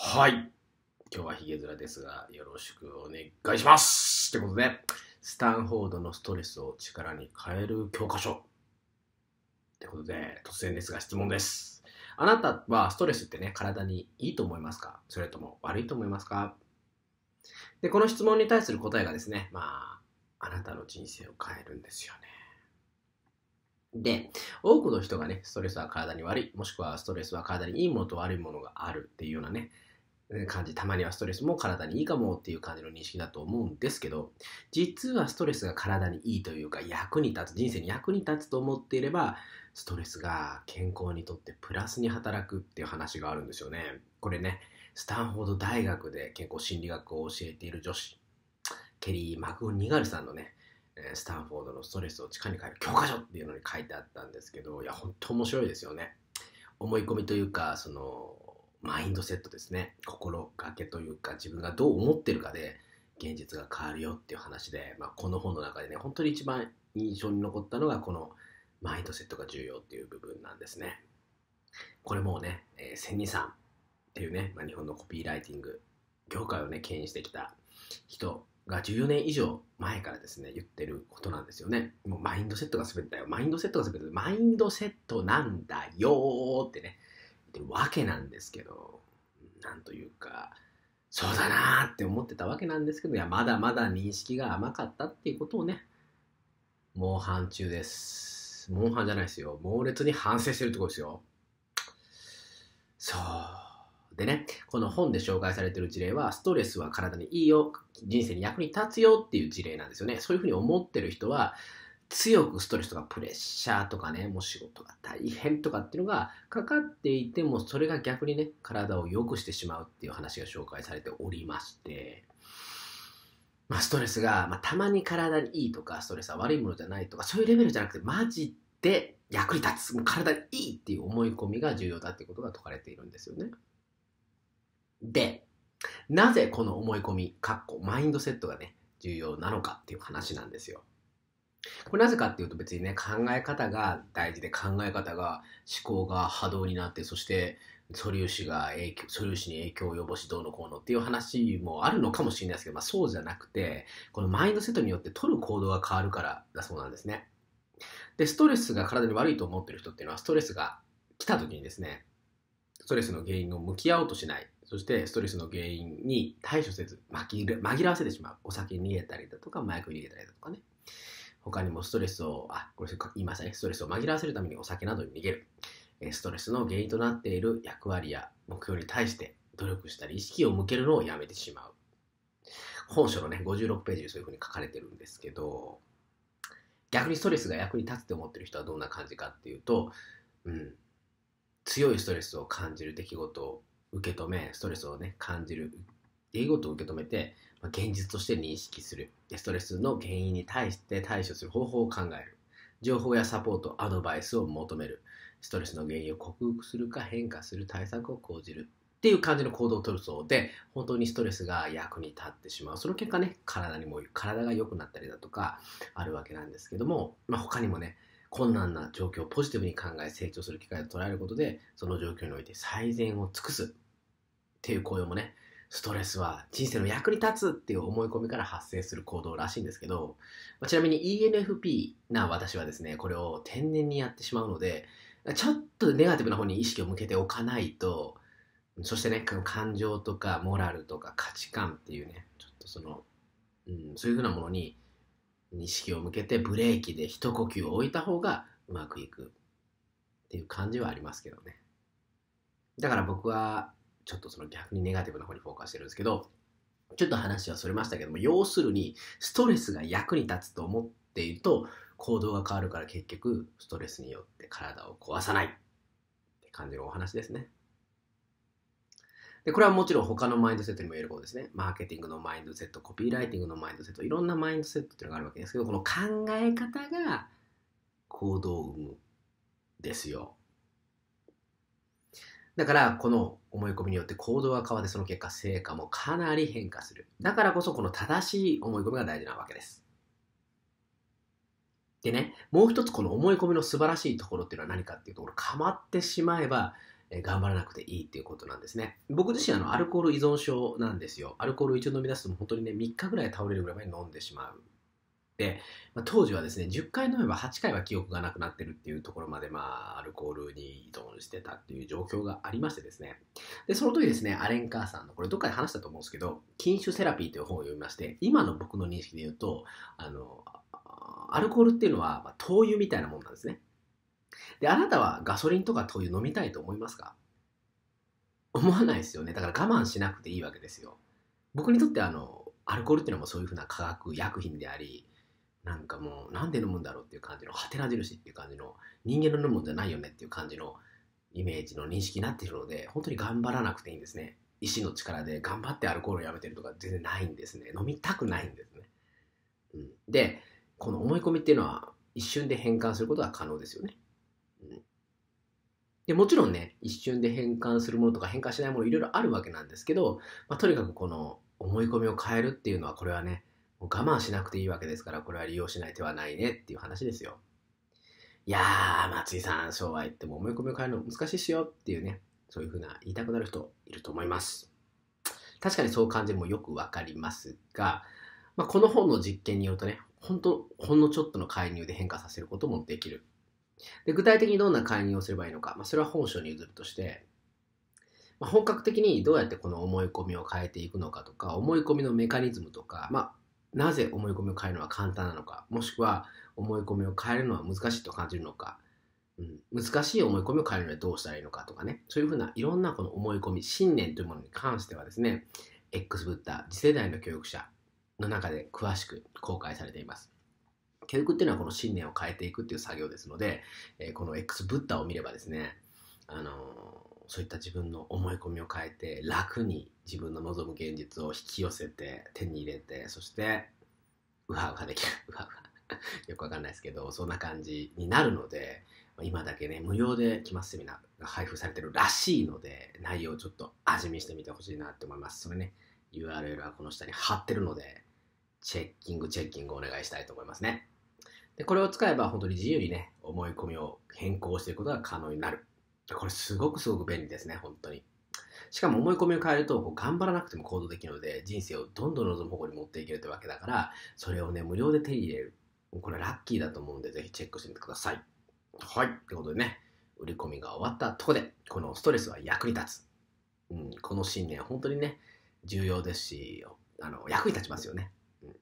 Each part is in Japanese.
はい。今日はヒゲ面ですが、よろしくお願いしますってことで、スタンフォードのストレスを力に変える教科書ってことで、突然ですが質問です。あなたはストレスってね、体にいいと思いますかそれとも悪いと思いますかで、この質問に対する答えがですね、まあ、あなたの人生を変えるんですよね。で、多くの人がね、ストレスは体に悪い、もしくはストレスは体にいいものと悪いものがあるっていうようなね、感じ、たまにはストレスも体にいいかもっていう感じの認識だと思うんですけど、実はストレスが体にいいというか、役に立つ、人生に役に立つと思っていれば、ストレスが健康にとってプラスに働くっていう話があるんですよね。これね、スタンフォード大学で健康心理学を教えている女子、ケリー・マクゴニガルさんのね、スタンフォードのストレスを地下に変える教科書っていうのに書いてあったんですけど、いや、本当面白いですよね。思い込みというか、その、マインドセットですね心がけというか自分がどう思ってるかで現実が変わるよっていう話で、まあ、この本の中でね本当に一番印象に残ったのがこのマインドセットが重要っていう部分なんですねこれもうね、えー、千さんっていうね、まあ、日本のコピーライティング業界をね牽引してきた人が14年以上前からですね言ってることなんですよねもうマインドセットが全てだよマインドセットが全てマインドセットなんだよってねってわけなんですけど、なんというか、そうだなーって思ってたわけなんですけど、いや、まだまだ認識が甘かったっていうことをね、猛反中です。猛反じゃないですよ。猛烈に反省してるってこですよ。そう。でね、この本で紹介されてる事例は、ストレスは体にいいよ、人生に役に立つよっていう事例なんですよね。そういうふうに思ってる人は、強くストレスとかプレッシャーとかね、もう仕事が大変とかっていうのがかかっていても、それが逆にね、体を良くしてしまうっていう話が紹介されておりまして、まあ、ストレスが、まあ、たまに体にいいとか、ストレスは悪いものじゃないとか、そういうレベルじゃなくて、マジで役に立つ、もう体にいいっていう思い込みが重要だっていうことが解かれているんですよね。で、なぜこの思い込み、かっこマインドセットがね、重要なのかっていう話なんですよ。これなぜかっていうと別にね考え方が大事で考え方が思考が波動になってそして素粒子が影響、素粒子に影響を及ぼしどうのこうのっていう話もあるのかもしれないですけど、まあそうじゃなくて、このマインドセットによって取る行動が変わるからだそうなんですね。で、ストレスが体に悪いと思ってる人っていうのは、ストレスが来た時にですね、ストレスの原因を向き合おうとしない。そしてストレスの原因に対処せず、紛らわせてしまう。お酒に逃げたりだとか、麻薬に逃げたりだとかね。他にもストレスを、あ、これ言いましたね。ストレスを紛らわせるためにお酒などに逃げる。ストレスの原因となっている役割や目標に対して努力したり意識を向けるのをやめてしまう。本書のね、56ページでそういうふうに書かれてるんですけど、逆にストレスが役に立つって思ってる人はどんな感じかっていうと、うん、強いストレスを感じる出来事を受け止め、ストレスをね、感じる出来事を受け止めて、まあ、現実として認識するストレスの原因に対して対処する方法を考える情報やサポートアドバイスを求めるストレスの原因を克服するか変化する対策を講じるっていう感じの行動をとるそうで本当にストレスが役に立ってしまうその結果ね体にも体が良くなったりだとかあるわけなんですけども、まあ、他にもね困難な状況をポジティブに考え成長する機会を捉えることでその状況において最善を尽くすっていう行動もねストレスは人生の役に立つっていう思い込みから発生する行動らしいんですけど、まあ、ちなみに ENFP な私はですね、これを天然にやってしまうので、ちょっとネガティブな方に意識を向けておかないと、そしてね、感情とかモラルとか価値観っていうね、ちょっとその、うん、そういうふうなものに意識を向けてブレーキで一呼吸を置いた方がうまくいくっていう感じはありますけどね。だから僕はちょっとその逆にネガティブな方にフォーカスしてるんですけど、ちょっと話はそれましたけども、要するに、ストレスが役に立つと思っていると、行動が変わるから結局、ストレスによって体を壊さないって感じのお話ですね。で、これはもちろん他のマインドセットにも言えることですね。マーケティングのマインドセット、コピーライティングのマインドセット、いろんなマインドセットっていうのがあるわけですけど、この考え方が行動を生むですよ。だから、この思い込みによって行動が変わってその結果成果もかなり変化する。だからこそこの正しい思い込みが大事なわけです。でね、もう一つこの思い込みの素晴らしいところっていうのは何かっていうと、これわってしまえば、え頑張らなくていいっていうことなんですね。僕自身あのアルコール依存症なんですよ。アルコール一応飲み出すと本当にね3日ぐらい倒れるぐらいまで飲んでしまうで、まあ、当時はですね10回飲めば8回は記憶がなくなってるっていうところまで、まあ、アルコールに依存してたっていう状況がありましてですねでその時ですねアレン・カーさんのこれどっかで話したと思うんですけど「禁酒セラピー」という本を読みまして今の僕の認識で言うとあのアルコールっていうのは、まあ、灯油みたいなもんなんですねであなたはガソリンとか灯油飲みたいと思いますか思わないですよねだから我慢しなくていいわけですよ僕にとってあのアルコールっていうのもそういうふうな化学薬品でありなんかもうなんで飲むんだろうっていう感じのはてな印っていう感じの人間の飲むんじゃないよねっていう感じのイメージの認識になっているので本当に頑張らなくていいんですね意志の力で頑張ってアルコールをやめてるとか全然ないんですね飲みたくないんですね、うん、でこの思い込みっていうのは一瞬で変換することは可能ですよね、うん、でもちろんね一瞬で変換するものとか変換しないものいろいろあるわけなんですけど、まあ、とにかくこの思い込みを変えるっていうのはこれはねもう我慢しなくていいわけですから、これは利用しない手はないねっていう話ですよ。いやー、松井さん、そうは言っても思い込みを変えるの難しいっすよっていうね、そういうふうな言いたくなる人いると思います。確かにそう感じもよくわかりますが、まあ、この本の実験によるとね、本当ほんのちょっとの介入で変化させることもできる。で具体的にどんな介入をすればいいのか、まあ、それは本書に譲るとして、まあ、本格的にどうやってこの思い込みを変えていくのかとか、思い込みのメカニズムとか、まあ、なぜ思い込みを変えるのは簡単なのかもしくは思い込みを変えるのは難しいと感じるのか、うん、難しい思い込みを変えるのはどうしたらいいのかとかねそういうふうないろんなこの思い込み信念というものに関してはですね X ブッダ次世代の教育者の中で詳しく公開されています教育っていうのはこの信念を変えていくっていう作業ですので、えこの X ブッダを見ればですねあのそういった自分の思い込みを変えて楽に自分の望む現実を引き寄せて手に入れてそしてうはうはできるうはうはよくわかんないですけどそんな感じになるので今だけね無料で期末セミナーが配布されてるらしいので内容をちょっと味見してみてほしいなって思いますそれね URL はこの下に貼ってるのでチェッキングチェッキングお願いしたいと思いますねでこれを使えば本当に自由にね思い込みを変更していくことが可能になるこれすごくすごく便利ですね、本当に。しかも思い込みを変えると、こう頑張らなくても行動できるので、人生をどんどん望む方向に持っていけるってわけだから、それをね、無料で手に入れる。これラッキーだと思うんで、ぜひチェックしてみてください。はい。ということでね、売り込みが終わったとこで、このストレスは役に立つ。うん、この信念、本当にね、重要ですし、あの役に立ちますよね、うん。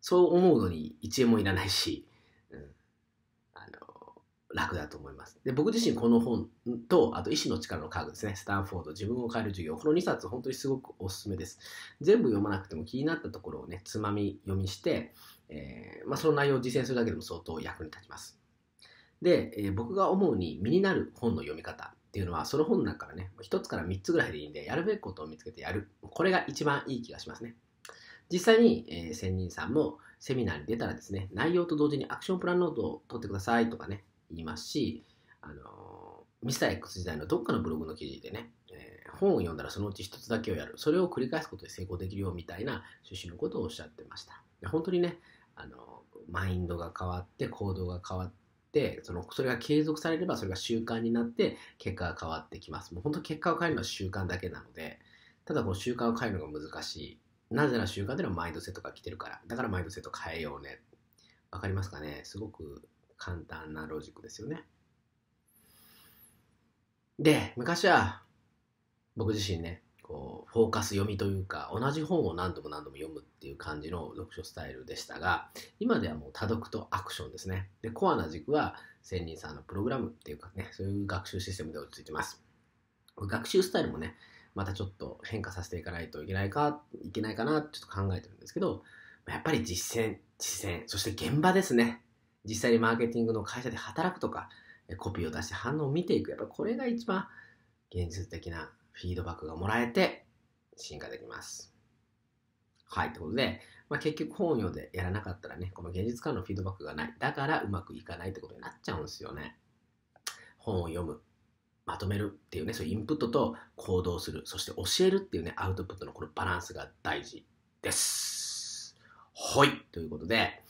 そう思うのに1円もいらないし、うん、あの楽だと思います。で、僕自身この本と、あと医師の力の科学ですね、スタンフォード、自分を変える授業、この2冊本当にすごくおすすめです。全部読まなくても気になったところをね、つまみ読みして、えー、まあ、その内容を実践するだけでも相当役に立ちます。で、えー、僕が思うに身になる本の読み方っていうのは、その本の中からね、1つから3つぐらいでいいんで、やるべきことを見つけてやる。これが一番いい気がしますね。実際に、えー、専人さんもセミナーに出たらですね、内容と同時にアクションプランノートを取ってくださいとかね、いますし、あのミスター X 時代のどっかのブログの記事でね、えー、本を読んだらそのうち一つだけをやる。それを繰り返すことで成功できるよみたいな趣旨のことをおっしゃってました。本当にね、あのマインドが変わって行動が変わって、そのそれが継続されればそれが習慣になって結果が変わってきます。もう本当結果を変えるのは習慣だけなので、ただこの習慣を変えるのが難しい。なぜなら習慣というのはマインドセットが来てるから。だからマインドセット変えようね。わかりますかねすごく簡単なロジックですよね。で、昔は僕自身ね、こう、フォーカス読みというか、同じ本を何度も何度も読むっていう感じの読書スタイルでしたが、今ではもう多読とアクションですね。で、コアな軸は、仙人さんのプログラムっていうかね、そういう学習システムで落ち着いてます。学習スタイルもね、またちょっと変化させていかないといけないか、いけないかな、ちょっと考えてるんですけど、やっぱり実践、実践、そして現場ですね。実際にマーケティングの会社で働くとか、コピーを出して反応を見ていく。やっぱこれが一番現実的なフィードバックがもらえて進化できます。はい。ということで、まあ、結局本業でやらなかったらね、この現実からのフィードバックがない。だからうまくいかないってことになっちゃうんですよね。本を読む。まとめるっていうね、そういうインプットと行動する。そして教えるっていうね、アウトプットのこのバランスが大事です。はい。ということで、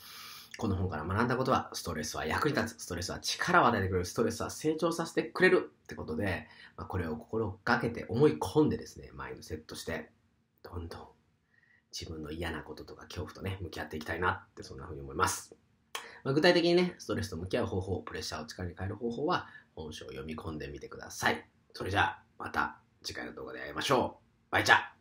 この本から学んだことは、ストレスは役に立つ、ストレスは力を与えてくれる、ストレスは成長させてくれるってことで、まあ、これを心がけて思い込んでですね、マインドセットして、どんどん自分の嫌なこととか恐怖とね、向き合っていきたいなって、そんな風に思います。まあ、具体的にね、ストレスと向き合う方法、プレッシャーを力に変える方法は、本書を読み込んでみてください。それじゃあ、また次回の動画で会いましょう。バイチャ